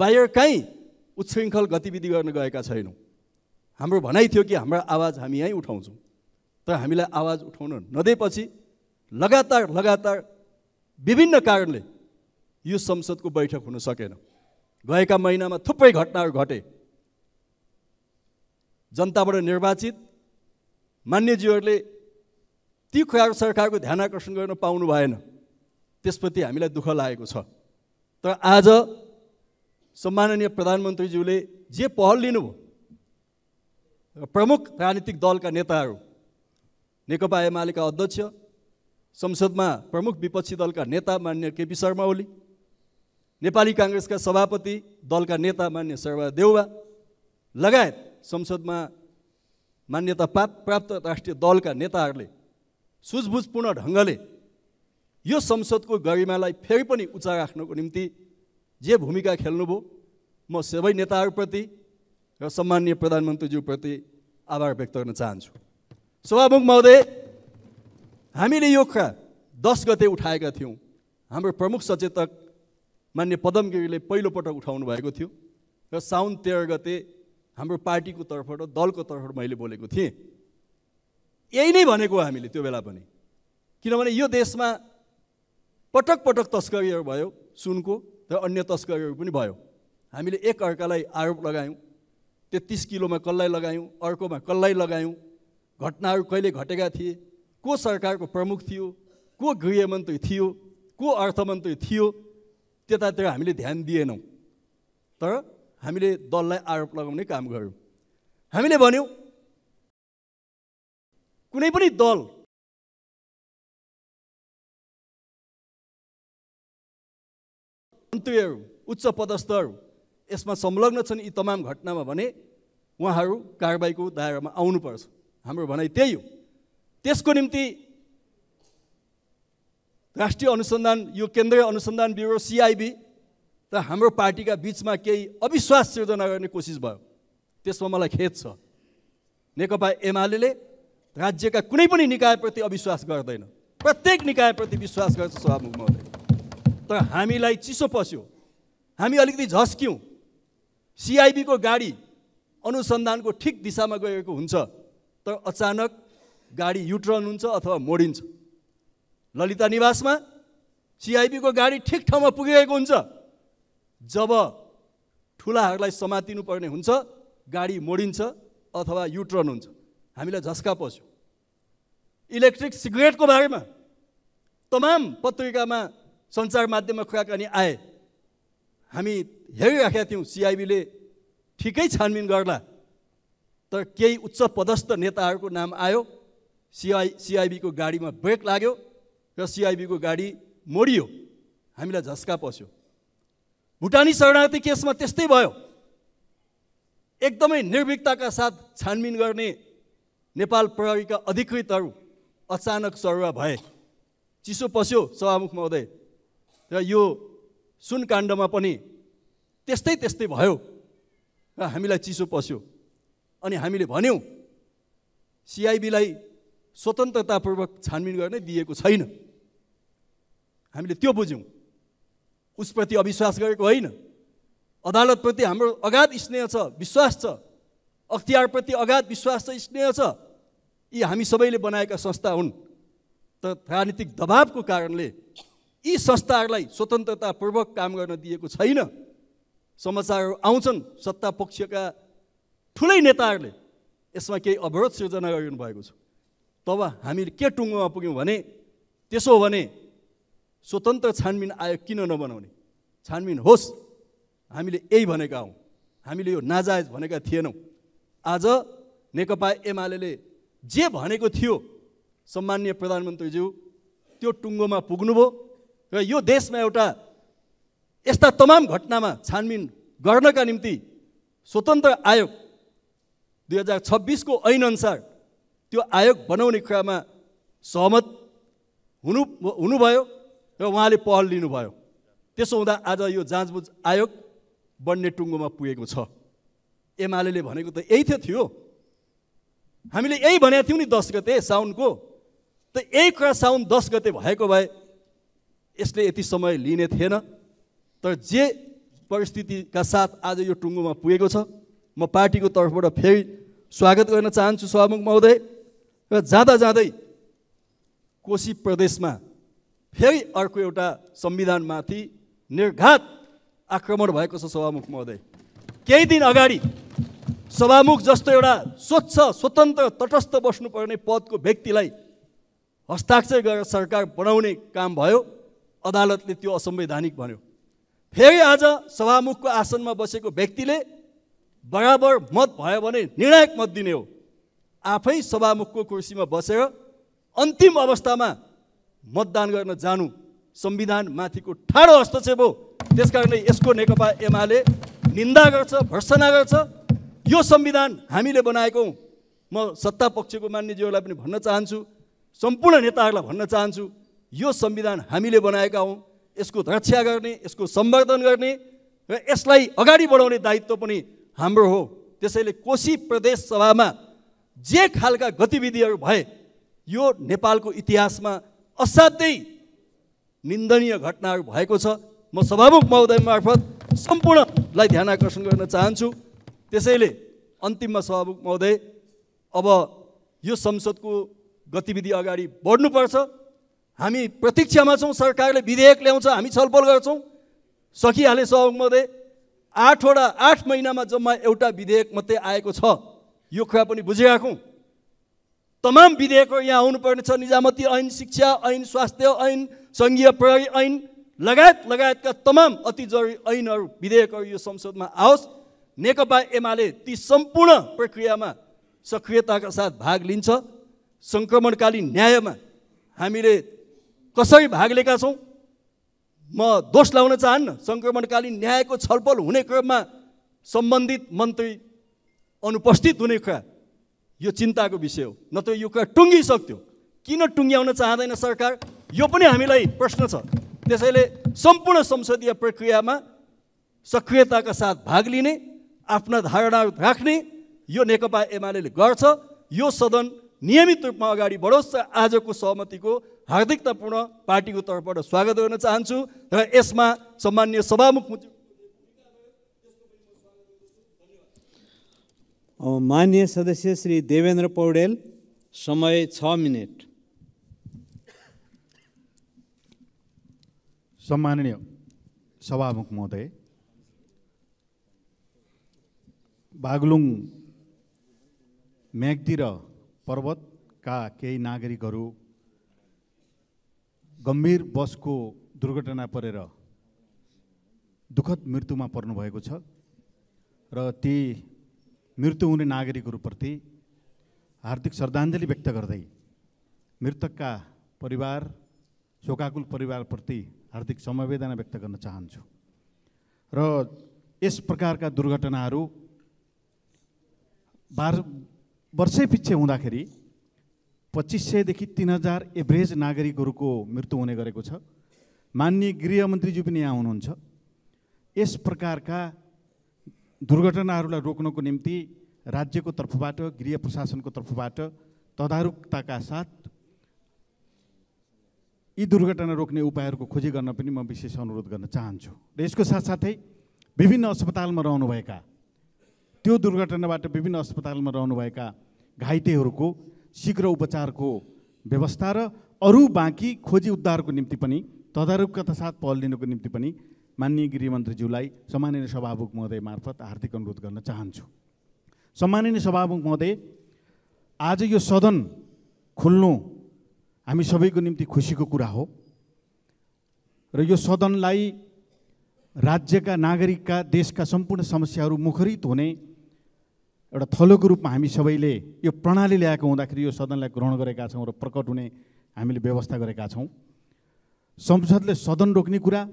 बाहिर कहीँ उच्छृङ्खल गतिविधि गर्न गएका छैनौँ हाम्रो भनाइ थियो कि हाम्रो आवाज हामी यहीँ उठाउँछौँ तर हामीलाई आवाज उठाउन नदिएपछि लगातार लगातार विभिन्न कारणले यो संसदको बैठक हुन सकेन गएका महिनामा थुप्रै घटनाहरू घटे जनताबाट निर्वाचित मान्यज्यूहरूले ती कुराहरू सरकारको ध्यान आकर्षण गर्न पाउनु भएन त्यसप्रति हामीलाई दुःख लागेको छ तर आज सम्माननीय प्रधानमन्त्रीज्यूले जे पहल लिनुभयो प्रमुख राजनीतिक दलका नेताहरू नेकपा एमालेका अध्यक्ष संसदमा प्रमुख विपक्षी दलका नेता मान्य केपी शर्मा ओली नेपाली काङ्ग्रेसका सभापति दलका नेता मान्य देउवा लगायत संसदमा मान्यता पा प्राप्त राष्ट्रिय दलका नेताहरूले सुझबुझपूर्ण ढङ्गले यो संसदको गरिमालाई फेरि पनि उचा राख्नको निम्ति जे भूमिका खेल्नुभयो म सबै नेताहरूप्रति र सम्मान्य प्रधानमन्त्रीज्यूप्रति आभार व्यक्त गर्न चाहन्छु सभामुख महोदय हामीले यो कुरा दस गते उठाएका थियौँ हाम्रो प्रमुख सचेतक मान्य पदम गिरीले पहिलोपटक उठाउनु भएको थियो र साउन तेह्र गते हाम्रो पार्टीको तर्फबाट दलको तर्फबाट मैले बोलेको थिएँ यही नै भनेको हामीले त्यो बेला पनि किनभने यो देशमा पटक पटक तस्करीहरू भयो सुनको र अन्य तस्करीहरू पनि भयो हामीले एक अर्कालाई आरोप लगायौँ तेत्तिस किलोमा कसलाई लगायौँ अर्कोमा कसलाई लगायौँ घटनाहरू कहिले घटेका थिए को सरकारको प्रमुख थियो को गृहमन्त्री थियो को अर्थमन्त्री थियो त्यतातिर हामीले ध्यान दिएनौँ तर हामीले दललाई आरोप लगाउने काम गऱ्यौँ हामीले भन्यौँ कुनै पनि दल मन्त्रीहरू उच्च पदस्थहरू यसमा संलग्न छन् यी तमाम घटनामा भने उहाँहरू कारबाहीको दायरामा आउनुपर्छ हाम्रो भनाइ त्यही हो त्यसको निम्ति राष्ट्रिय अनुसन्धान यो केन्द्रीय अनुसन्धान ब्युरो सिआइबी र हाम्रो पार्टीका बिचमा केही अविश्वास सिर्जना गर्ने कोसिस भयो त्यसमा मलाई खेद छ नेकपा एमाले राज्यका कुनै पनि निकायप्रति अविश्वास गर्दैन प्रत्येक निकायप्रति विश्वास गर्छ सभामुख महोदय तर हामीलाई चिसो पस्यो हामी अलिकति झस्क्यौँ सिआइबीको गाडी अनुसन्धानको ठिक दिशामा गएको हुन्छ तर अचानक गाडी युटर्न हुन्छ अथवा मोडिन्छ ललिता निवासमा सिआइबीको गाडी ठिक ठाउँमा पुगिरहेको हुन्छ जब ठुलाहरूलाई समातिनुपर्ने हुन्छ गाडी मोडिन्छ अथवा युट्रन हुन्छ हामीलाई झस्का पस्यो इलेक्ट्रिक सिगरेटको बारेमा तमाम पत्रिकामा सञ्चार माध्यममा कुराकानी आए हामी हेरिराखेका थियौँ सिआइबीले ठिकै छानबिन गर्ला तर केही उच्च पदस्थ नेताहरूको नाम आयो सिआइ सिआइबीको गाडीमा ब्रेक लाग्यो र सिआइबीको गाडी मोडियो हामीलाई झस्का पस्यो भुटानी शरणार्थी केसमा त्यस्तै भयो एकदमै निर्भिकताका साथ छानबिन गर्ने नेपाल प्रहरीका अधिकृतहरू अचानक सरुवा भए चिसो पस्यो सभामुख महोदय र यो सुन काण्डमा पनि त्यस्तै त्यस्तै भयो र हामीलाई चिसो पस्यो अनि हामीले भन्यौँ सिआइबीलाई स्वतन्त्रतापूर्वक छानबिन गर्न दिएको छैन हामीले त्यो बुझ्यौँ उसप्रति अविश्वास गरेको होइन अदालतप्रति हाम्रो अगाध स्नेह छ विश्वास छ अख्तियारप्रति अगाध विश्वास छ स्नेह छ यी हामी सबैले बनाएका संस्था हुन् तर राजनीतिक दबावको कारणले यी संस्थाहरूलाई स्वतन्त्रतापूर्वक काम गर्न दिएको छैन समाचारहरू आउँछन् सत्ता पक्षका ठुलै नेताहरूले यसमा केही अवरोध सिर्जना गरिनु भएको छ तब हामी के टुङ्गोमा पुग्यौँ भने त्यसो हो भने स्वतन्त्र छानबिन आयोग किन नबनाउने छानबिन होस् हामीले यही भनेका हौँ हामीले यो नाजायज भनेका थिएनौँ आज नेकपा एमाले जे भनेको थियो सम्मान्य प्रधानमन्त्रीज्यू त्यो टुङ्गोमा पुग्नुभयो र यो देशमा एउटा यस्ता तमाम घटनामा छानबिन गर्नका निम्ति स्वतन्त्र आयोग दुई हजार छब्बिसको ऐनअनुसार त्यो आयोग बनाउने कुरामा सहमत हुनु हुनुभयो र उहाँले पहल लिनुभयो त्यसो हुँदा आज यो जाँचबुझ आयोग बन्ने टुङ्गोमा पुगेको छ एमाले भनेको त यही थियो थियो हामीले यही भनेको थियौँ नि दस गते साउनको त यही कुरा साउन दस गते भएको भए यसले यति समय लिने थिएन तर जे परिस्थितिका साथ आज यो टुङ्गोमा पुगेको छ म पार्टीको तर्फबाट फेरि स्वागत गर्न चाहन्छु सभामुख महोदय र जाँदा जाँदै कोशी प्रदेशमा फेरि अर्को एउटा संविधानमाथि निर्घात आक्रमण भएको छ सभामुख महोदय केही दिन अगाडि सभामुख जस्तो एउटा स्वच्छ स्वतन्त्र तटस्थ बस्नुपर्ने पदको व्यक्तिलाई हस्ताक्षर गरेर सरकार बनाउने काम भयो अदालतले त्यो असंवैधानिक भन्यो फेरि आज सभामुखको आसनमा बसेको व्यक्तिले बराबर मत भयो भने निर्णायक मत दिने हो आफै सभामुखको कुर्सीमा बसेर अन्तिम अवस्थामा मतदान गर्न जानु संविधानमाथिको ठाडो हस्तक्षेप हो त्यस कारणले यसको नेकपा एमाले निन्दा गर्छ भर्सना गर्छ यो संविधान हामीले बनाएको म सत्ता पक्षको मान्यज्यूहरूलाई पनि भन्न चाहन्छु सम्पूर्ण नेताहरूलाई भन्न चाहन्छु यो संविधान हामीले बनाएका हौँ यसको रक्षा गर्ने यसको सम्वर्धन गर्ने र यसलाई अगाडि बढाउने दायित्व पनि हाम्रो हो त्यसैले कोशी प्रदेश सभामा जे खालका गतिविधिहरू भए यो नेपालको इतिहासमा असाध्यै निन्दनीय घटनाहरू भएको छ म सभामुख महोदय मार्फत सम्पूर्णलाई ध्यान आकर्षण गर्न चाहन्छु त्यसैले अन्तिममा सभामुख महोदय अब यो संसदको गतिविधि अगाडि बढ्नुपर्छ हामी प्रतीक्षामा छौँ सरकारले विधेयक ल्याउँछ हामी छलफल गर्छौँ सकिहाले सभामुख महोदय आठवटा आठ महिनामा जम्मा एउटा विधेयक मात्रै आएको छ यो कुरा पनि बुझिराखौँ तमाम विधेयकहरू यहाँ आउनुपर्नेछ निजामती ऐन शिक्षा ऐन स्वास्थ्य ऐन सङ्घीय प्रहरी ऐन लगायत लगायतका तमाम अति जरुरी ऐनहरू विधेयकहरू यो संसदमा आओस् नेकपा एमाले ती सम्पूर्ण प्रक्रियामा सक्रियताका साथ भाग लिन्छ सङ्क्रमणकालीन न्यायमा हामीले कसरी भाग लिएका छौँ म दोष लाउन चाहन्न सङ्क्रमणकालीन न्यायको छलफल हुने क्रममा सम्बन्धित मन्त्री अनुपस्थित हुने कुरा यो चिन्ताको विषय हो नत्र यो कुरा टुङ्गिसक्थ्यो किन टुङ्ग्याउन चाहँदैन सरकार यो पनि हामीलाई प्रश्न छ त्यसैले सम्पूर्ण संसदीय प्रक्रियामा सक्रियताका साथ भाग लिने आफ्ना धारणा राख्ने यो नेकपा एमाले गर्छ यो सदन नियमित रूपमा अगाडि बढोस् र आजको सहमतिको हार्दिकतापूर्ण पार्टीको तर्फबाट स्वागत गर्न चाहन्छु र यसमा सम्मान्य सभामुख मान्य सदस्य श्री देवेन्द्र पौडेल समय छ मिनट
सम्माननीय सभामुख महोदय बागलुङ म्याग्दी र पर्वतका केही नागरिकहरू गम्भीर बसको दुर्घटना परेर दुःखद मृत्युमा पर्नुभएको छ र ती मृत्यु हुने नागरिकहरूप्रति हार्दिक श्रद्धाञ्जली व्यक्त गर्दै मृतकका परिवार शोकाकुल परिवारप्रति हार्दिक समवेदना व्यक्त गर्न चाहन्छु र यस प्रकारका दुर्घटनाहरू बार वर्षै पछि हुँदाखेरि पच्चिस सयदेखि तिन हजार एभरेज नागरिकहरूको मृत्यु हुने गरेको छ मान्य गृहमन्त्रीज्यू पनि यहाँ हुनुहुन्छ यस प्रकारका दुर्घटनाहरूलाई रोक्नको निम्ति राज्यको तर्फबाट गृह प्रशासनको तर्फबाट तदारुकताका साथ यी दुर्घटना रोक्ने उपायहरूको खोजी गर्न पनि म विशेष अनुरोध गर्न चाहन्छु र यसको साथसाथै विभिन्न अस्पतालमा रहनुभएका त्यो दुर्घटनाबाट विभिन्न अस्पतालमा रहनुभएका घाइतेहरूको शीघ्र उपचारको व्यवस्था र अरू बाँकी खोजी उद्धारको निम्ति पनि तदारुकता साथ पहल लिनको निम्ति पनि माननीय गृहमन्त्रीज्यूलाई सम्माननीय सभामुख महोदय मार्फत हार्दिक अनुरोध गर्न चाहन्छु सम्माननीय सभामुख महोदय आज यो सदन खुल्नु हामी सबैको निम्ति खुसीको कुरा हो र यो सदनलाई राज्यका नागरिकका देशका सम्पूर्ण समस्याहरू मुखरित हुने एउटा थलोको रूपमा हामी सबैले यो प्रणाली ल्याएको हुँदाखेरि यो सदनलाई ग्रहण गरेका छौँ र प्रकट हुने हामीले व्यवस्था गरेका छौँ संसदले सदन रोक्ने कुरा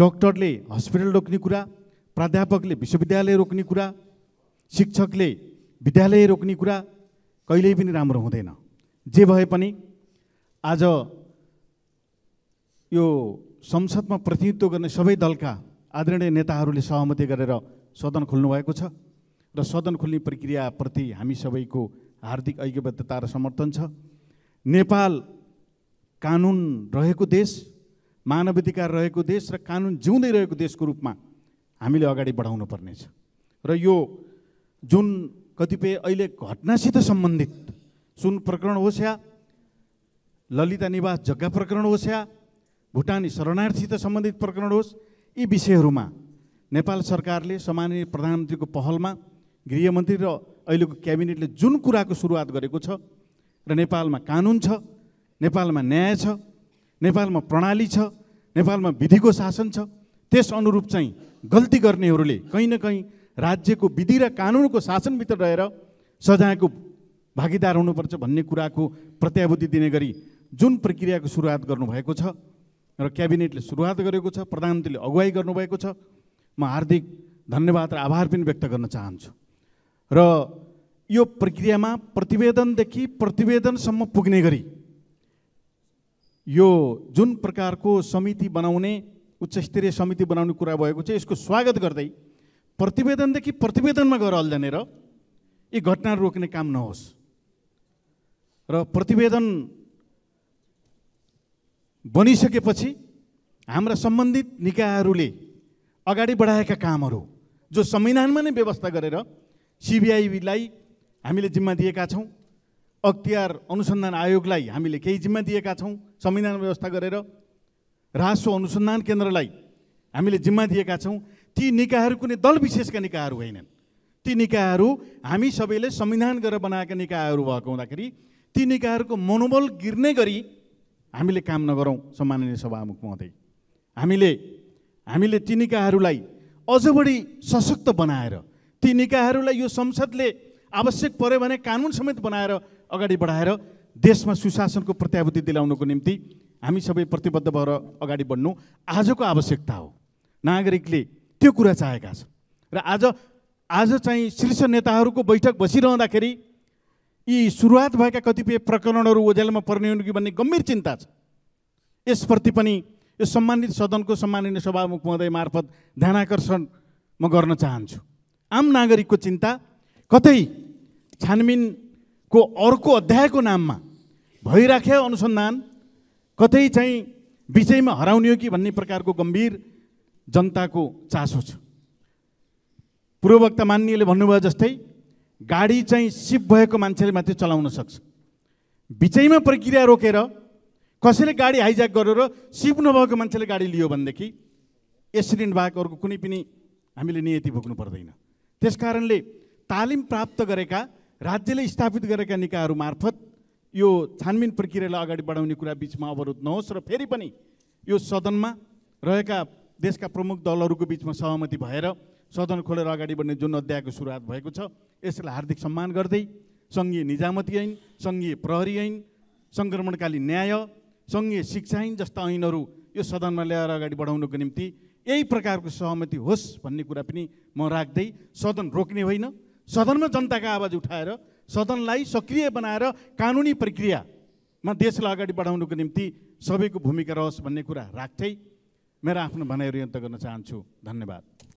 डक्टरले हस्पिटल रोक्ने कुरा प्राध्यापकले विश्वविद्यालय रोक्ने कुरा शिक्षकले विद्यालय रोक्ने कुरा कहिल्यै पनि राम्रो हुँदैन जे भए पनि आज यो संसदमा प्रतिनिधित्व गर्ने सबै दलका आदरणीय नेताहरूले सहमति गरेर सदन खोल्नुभएको छ र सदन खोल्ने प्रक्रियाप्रति हामी सबैको हार्दिक ऐक्यबद्धता र समर्थन छ नेपाल कानुन रहेको देश मानवाधिकार रहेको देश र कानुन जिउँदै रहेको देशको रूपमा हामीले अगाडि बढाउनु पर्नेछ र यो जुन कतिपय अहिले घटनासित सम्बन्धित सुन प्रकरण होस् या ललिता निवास जग्गा प्रकरण होस् या भुटानी शरणार्थीसित सम्बन्धित प्रकरण होस् यी विषयहरूमा नेपाल सरकारले सामान्य प्रधानमन्त्रीको पहलमा गृहमन्त्री र अहिलेको क्याबिनेटले जुन कुराको सुरुवात गरेको छ र नेपालमा कानुन छ नेपालमा न्याय छ नेपालमा प्रणाली छ नेपालमा विधिको शासन छ त्यस अनुरूप चाहिँ गल्ती गर्नेहरूले कहीँ न कहीँ राज्यको विधि र कानुनको शासनभित्र रहेर सजायको भागीदार हुनुपर्छ भन्ने कुराको प्रत्याभूति दिने गरी जुन प्रक्रियाको सुरुवात गर्नुभएको छ र क्याबिनेटले सुरुवात गरेको छ प्रधानमन्त्रीले अगुवाई गर्नुभएको छ म हार्दिक धन्यवाद र आभार पनि व्यक्त गर्न चाहन्छु र यो प्रक्रियामा प्रतिवेदनदेखि प्रतिवेदनसम्म पुग्ने गरी यो जुन प्रकारको समिति बनाउने उच्चस्तरीय समिति बनाउने कुरा भएको छ यसको स्वागत गर्दै प्रतिवेदनदेखि प्रतिवेदनमा गएर अल्झनेर यी घटना रोक्ने काम नहोस् र प्रतिवेदन बनिसकेपछि हाम्रा सम्बन्धित निकायहरूले अगाडि बढाएका कामहरू जो संविधानमा नै व्यवस्था गरेर सिबिआईलाई हामीले जिम्मा दिएका छौँ अख्तियार अनुसन्धान आयोगलाई हामीले केही जिम्मा दिएका छौँ संविधान व्यवस्था गरेर राजस्व अनुसन्धान केन्द्रलाई हामीले जिम्मा दिएका छौँ ती निकायहरू कुनै दल विशेषका निकायहरू होइनन् ती निकायहरू हामी सबैले संविधान गरेर बनाएका निकायहरू भएको हुँदाखेरि ती निकायहरूको मनोबल गिर्ने गरी हामीले काम नगरौँ सम्माननीय सभामुख महोदय हामीले हामीले ती निकायहरूलाई अझ बढी सशक्त बनाएर ती निकायहरूलाई यो संसदले आवश्यक पऱ्यो भने कानुन समेत बनाएर अगाडि बढाएर देशमा सुशासनको प्रत्याभूति दिलाउनुको निम्ति हामी सबै प्रतिबद्ध भएर अगाडि बढ्नु आजको आवश्यकता हो नागरिकले त्यो कुरा चाहेका छन् र आज आज चाहिँ शीर्ष नेताहरूको बैठक बसिरहँदाखेरि यी सुरुवात भएका कतिपय प्रकरणहरू ओझेलमा पर्ने हुन् कि भन्ने गम्भीर चिन्ता छ यसप्रति पनि यो सम्मानित सदनको सम्माननीय सभामुख महोदय मार्फत ध्यानाकर्षण म गर्न चाहन्छु आम नागरिकको चिन्ता कतै छानबिनको अर्को अध्यायको नाममा भइराख्यो अनुसन्धान कतै चाहिँ विषयमा हराउने हो कि भन्ने प्रकारको गम्भीर जनताको चासो छ पूर्ववक्ता मान्नेले भन्नुभयो जस्तै गाडी चाहिँ सिप भएको मान्छेले मात्रै चलाउन सक्छ बिचैमा प्रक्रिया रोकेर कसैले गाडी हाइज्याक गरेर सिप नभएको मान्छेले गाडी लियो भनेदेखि एक्सिडेन्ट भएको अर्को कुनै पनि हामीले नियति भोग्नु पर्दैन त्यस कारणले तालिम प्राप्त गरेका राज्यले स्थापित गरेका निकायहरू मार्फत यो छानबिन प्रक्रियालाई अगाडि बढाउने कुरा बिचमा अवरोध नहोस् र फेरि पनि यो सदनमा रहेका देशका प्रमुख दलहरूको बिचमा सहमति भएर सदन खोलेर अगाडि बढ्ने जुन अध्यायको सुरुवात भएको छ यसलाई हार्दिक सम्मान गर्दै सङ्घीय निजामती ऐन सङ्घीय प्रहरी ऐन सङ्क्रमणकालीन न्याय सङ्घीय शिक्षा ऐन जस्ता ऐनहरू यो सदनमा ल्याएर अगाडि बढाउनको निम्ति यही प्रकारको सहमति होस् भन्ने कुरा पनि म राख्दै सदन रोक्ने होइन सदनमा जनताका आवाज उठाएर सदनलाई सक्रिय बनाएर कानुनी प्रक्रियामा देशलाई अगाडि बढाउनुको निम्ति सबैको भूमिका रहोस् भन्ने कुरा राख्दै मेरो आफ्नो भनाइहरू अन्त गर्न चाहन्छु धन्यवाद